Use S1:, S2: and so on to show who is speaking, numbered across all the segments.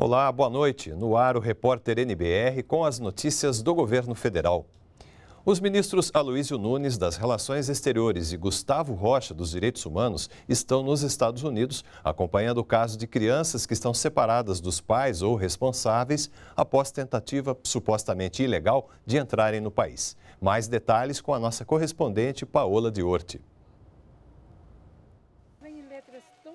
S1: Olá, boa noite. No ar o repórter NBR com as notícias do governo federal. Os ministros Aloysio Nunes das Relações Exteriores e Gustavo Rocha dos Direitos Humanos estão nos Estados Unidos acompanhando o caso de crianças que estão separadas dos pais ou responsáveis após tentativa supostamente ilegal de entrarem no país. Mais detalhes com a nossa correspondente Paola Diorti.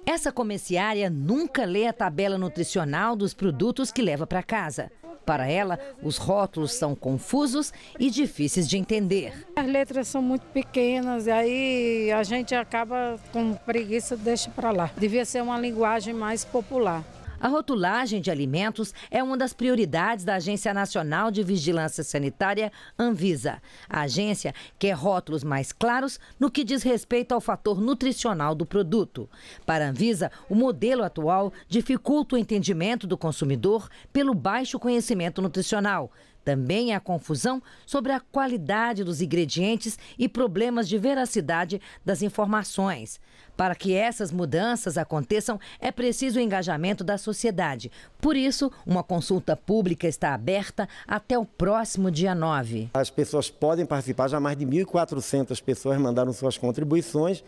S2: Essa comerciária nunca lê a tabela nutricional dos produtos que leva para casa. Para ela, os rótulos são confusos e difíceis de entender. As letras são muito pequenas e aí a gente acaba com preguiça deixa para lá. Devia ser uma linguagem mais popular. A rotulagem de alimentos é uma das prioridades da Agência Nacional de Vigilância Sanitária, Anvisa. A agência quer rótulos mais claros no que diz respeito ao fator nutricional do produto. Para a Anvisa, o modelo atual dificulta o entendimento do consumidor pelo baixo conhecimento nutricional. Também há confusão sobre a qualidade dos ingredientes e problemas de veracidade das informações. Para que essas mudanças aconteçam, é preciso o engajamento da sociedade. Por isso, uma consulta pública está aberta até o próximo dia 9.
S3: As pessoas podem participar, já mais de 1.400 pessoas mandaram suas contribuições.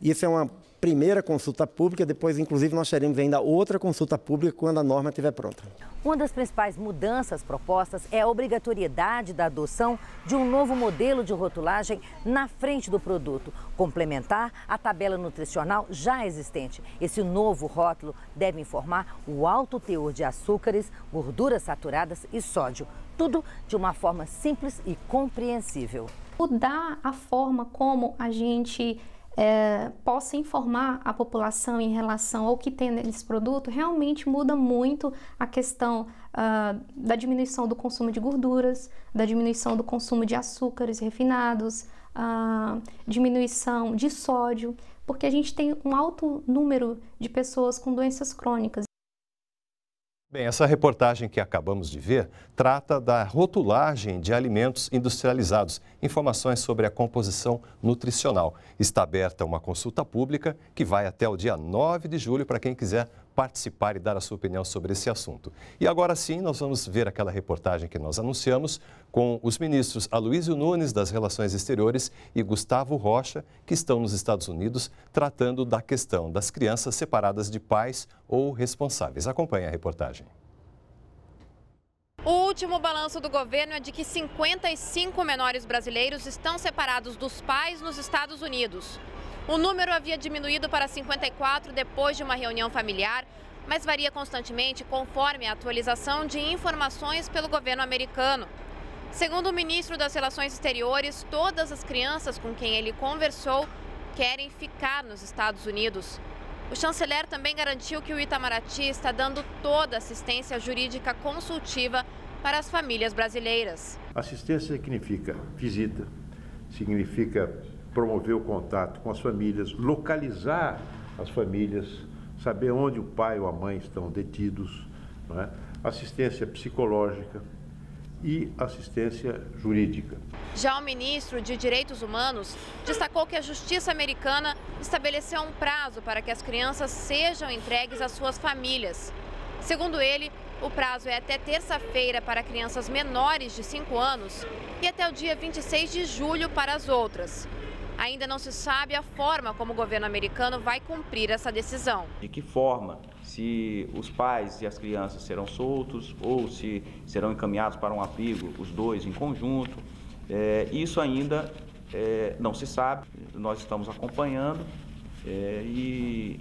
S3: Isso é uma primeira consulta pública, depois, inclusive, nós teremos ainda outra consulta pública quando a norma estiver pronta.
S2: Uma das principais mudanças propostas é a obrigatoriedade da adoção de um novo modelo de rotulagem na frente do produto, complementar à tabela nutricional já existente. Esse novo rótulo deve informar o alto teor de açúcares, gorduras saturadas e sódio. Tudo de uma forma simples e compreensível.
S4: Mudar a forma como a gente é, possa informar a população em relação ao que tem nesse produto, realmente muda muito a questão uh, da diminuição do consumo de gorduras, da diminuição do consumo de açúcares refinados, uh, diminuição de sódio, porque a gente tem um alto número de pessoas com doenças crônicas.
S1: Bem, essa reportagem que acabamos de ver trata da rotulagem de alimentos industrializados, informações sobre a composição nutricional. Está aberta uma consulta pública que vai até o dia 9 de julho para quem quiser participar e dar a sua opinião sobre esse assunto. E agora sim, nós vamos ver aquela reportagem que nós anunciamos com os ministros Aloysio Nunes, das Relações Exteriores, e Gustavo Rocha, que estão nos Estados Unidos tratando da questão das crianças separadas de pais ou responsáveis. Acompanhe a reportagem.
S5: O último balanço do governo é de que 55 menores brasileiros estão separados dos pais nos Estados Unidos. O número havia diminuído para 54 depois de uma reunião familiar, mas varia constantemente conforme a atualização de informações pelo governo americano. Segundo o ministro das Relações Exteriores, todas as crianças com quem ele conversou querem ficar nos Estados Unidos. O chanceler também garantiu que o Itamaraty está dando toda a assistência jurídica consultiva para as famílias brasileiras.
S1: Assistência significa visita, significa promover o contato com as famílias, localizar as famílias, saber onde o pai ou a mãe estão detidos, é? assistência psicológica e assistência jurídica.
S5: Já o ministro de Direitos Humanos destacou que a justiça americana estabeleceu um prazo para que as crianças sejam entregues às suas famílias. Segundo ele, o prazo é até terça-feira para crianças menores de 5 anos e até o dia 26 de julho para as outras. Ainda não se sabe a forma como o governo americano vai cumprir essa decisão.
S3: De que forma? Se os pais e as crianças serão soltos ou se serão encaminhados para um abrigo, os dois em conjunto. É, isso ainda é, não se sabe, nós estamos acompanhando é, e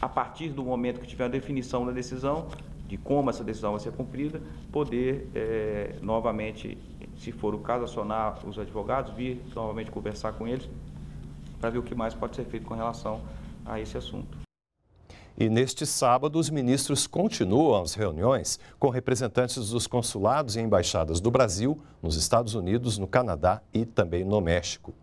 S3: a partir do momento que tiver a definição da decisão, de como essa decisão vai ser cumprida, poder é, novamente, se for o caso, acionar os advogados, vir novamente conversar com eles para ver o que mais pode ser feito com relação a esse assunto.
S1: E neste sábado, os ministros continuam as reuniões com representantes dos consulados e embaixadas do Brasil, nos Estados Unidos, no Canadá e também no México.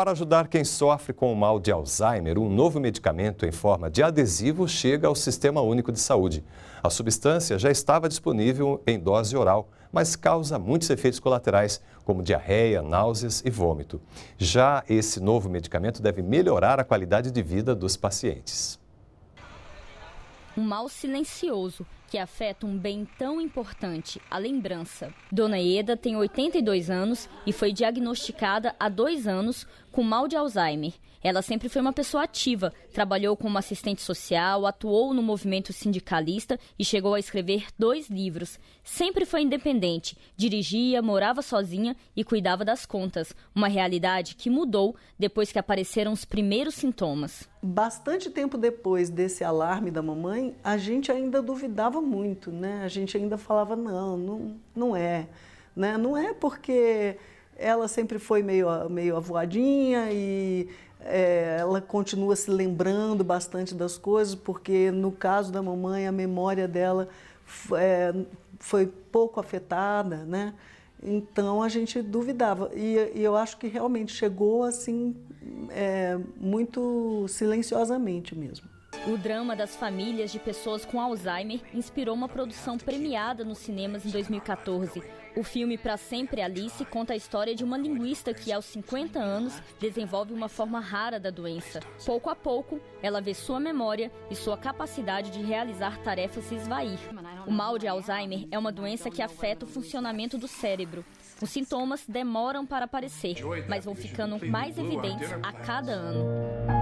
S1: Para ajudar quem sofre com o mal de Alzheimer, um novo medicamento em forma de adesivo chega ao Sistema Único de Saúde. A substância já estava disponível em dose oral, mas causa muitos efeitos colaterais, como diarreia, náuseas e vômito. Já esse novo medicamento deve melhorar a qualidade de vida dos pacientes.
S4: Um mal silencioso que afeta um bem tão importante, a lembrança. Dona Eda tem 82 anos e foi diagnosticada há dois anos com mal de Alzheimer. Ela sempre foi uma pessoa ativa, trabalhou como assistente social, atuou no movimento sindicalista e chegou a escrever dois livros. Sempre foi independente, dirigia, morava sozinha e cuidava das contas, uma realidade que mudou depois que apareceram os primeiros sintomas. Bastante tempo depois desse alarme da mamãe, a gente ainda duvidava muito, né? A gente ainda falava: não, não, não é. Né? Não é porque ela sempre foi meio, meio avoadinha e é, ela continua se lembrando bastante das coisas, porque no caso da mamãe, a memória dela é, foi pouco afetada, né? Então a gente duvidava. E, e eu acho que realmente chegou assim, é, muito silenciosamente mesmo. O drama das famílias de pessoas com Alzheimer inspirou uma produção premiada nos cinemas em 2014. O filme Para Sempre Alice conta a história de uma linguista que, aos 50 anos, desenvolve uma forma rara da doença. Pouco a pouco, ela vê sua memória e sua capacidade de realizar tarefas se esvair. O mal de Alzheimer é uma doença que afeta o funcionamento do cérebro. Os sintomas demoram para aparecer, mas vão ficando mais evidentes a cada ano.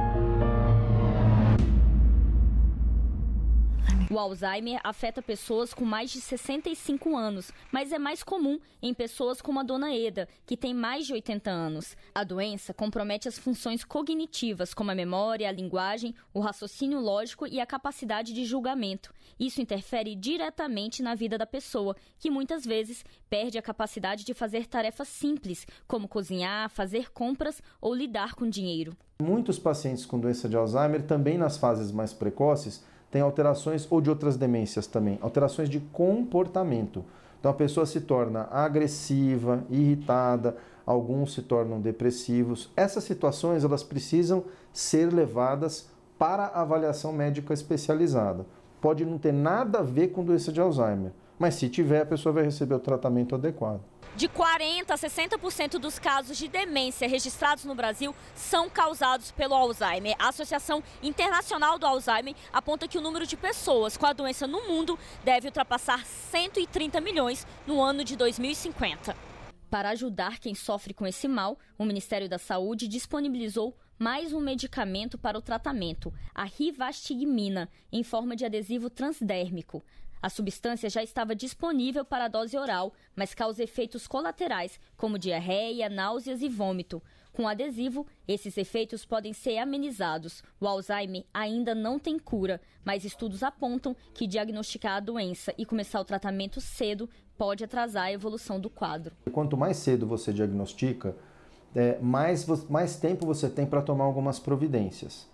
S4: O Alzheimer afeta pessoas com mais de 65 anos, mas é mais comum em pessoas como a dona Eda, que tem mais de 80 anos. A doença compromete as funções cognitivas, como a memória, a linguagem, o raciocínio lógico e a capacidade de julgamento. Isso interfere diretamente na vida da pessoa, que muitas vezes perde a capacidade de fazer tarefas simples, como cozinhar, fazer compras ou lidar com dinheiro.
S3: Muitos pacientes com doença de Alzheimer, também nas fases mais precoces, tem alterações ou de outras demências também, alterações de comportamento. Então a pessoa se torna agressiva, irritada, alguns se tornam depressivos. Essas situações elas precisam ser levadas para avaliação médica especializada. Pode não ter nada a ver com doença de Alzheimer, mas se tiver, a pessoa vai receber o tratamento adequado.
S4: De 40% a 60% dos casos de demência registrados no Brasil são causados pelo Alzheimer. A Associação Internacional do Alzheimer aponta que o número de pessoas com a doença no mundo deve ultrapassar 130 milhões no ano de 2050. Para ajudar quem sofre com esse mal, o Ministério da Saúde disponibilizou mais um medicamento para o tratamento, a rivastigmina, em forma de adesivo transdérmico. A substância já estava disponível para a dose oral, mas causa efeitos colaterais, como diarreia, náuseas e vômito. Com o adesivo, esses efeitos podem ser amenizados. O Alzheimer ainda não tem cura, mas estudos apontam que diagnosticar a doença e começar o tratamento cedo pode atrasar a evolução do quadro.
S3: Quanto mais cedo você diagnostica, é, mais, mais tempo você tem para tomar algumas providências.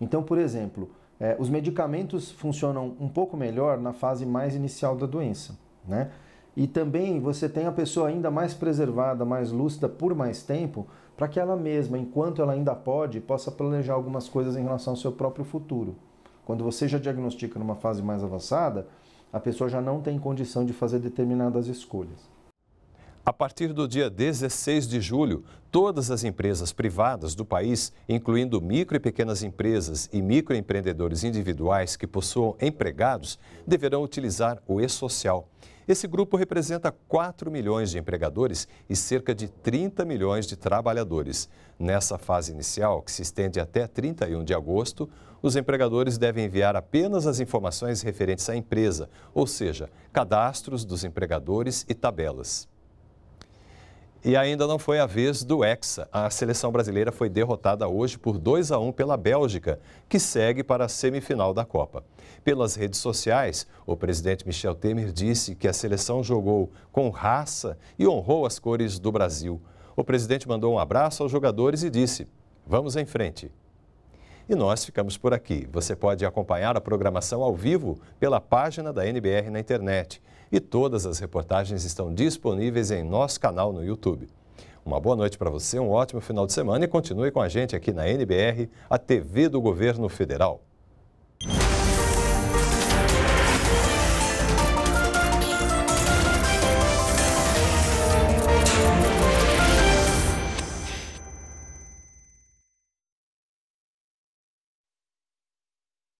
S3: Então, por exemplo, é, os medicamentos funcionam um pouco melhor na fase mais inicial da doença, né? E também você tem a pessoa ainda mais preservada, mais lúcida por mais tempo, para que ela mesma, enquanto ela ainda pode, possa planejar algumas coisas em relação ao seu próprio futuro. Quando você já diagnostica numa fase mais avançada, a pessoa já não tem condição de fazer determinadas escolhas.
S1: A partir do dia 16 de julho, todas as empresas privadas do país, incluindo micro e pequenas empresas e microempreendedores individuais que possuam empregados, deverão utilizar o e-social. Esse grupo representa 4 milhões de empregadores e cerca de 30 milhões de trabalhadores. Nessa fase inicial, que se estende até 31 de agosto, os empregadores devem enviar apenas as informações referentes à empresa, ou seja, cadastros dos empregadores e tabelas. E ainda não foi a vez do Hexa. A seleção brasileira foi derrotada hoje por 2 a 1 pela Bélgica, que segue para a semifinal da Copa. Pelas redes sociais, o presidente Michel Temer disse que a seleção jogou com raça e honrou as cores do Brasil. O presidente mandou um abraço aos jogadores e disse: Vamos em frente. E nós ficamos por aqui. Você pode acompanhar a programação ao vivo pela página da NBR na internet e todas as reportagens estão disponíveis em nosso canal no YouTube. Uma boa noite para você, um ótimo final de semana e continue com a gente aqui na NBR, a TV do Governo Federal.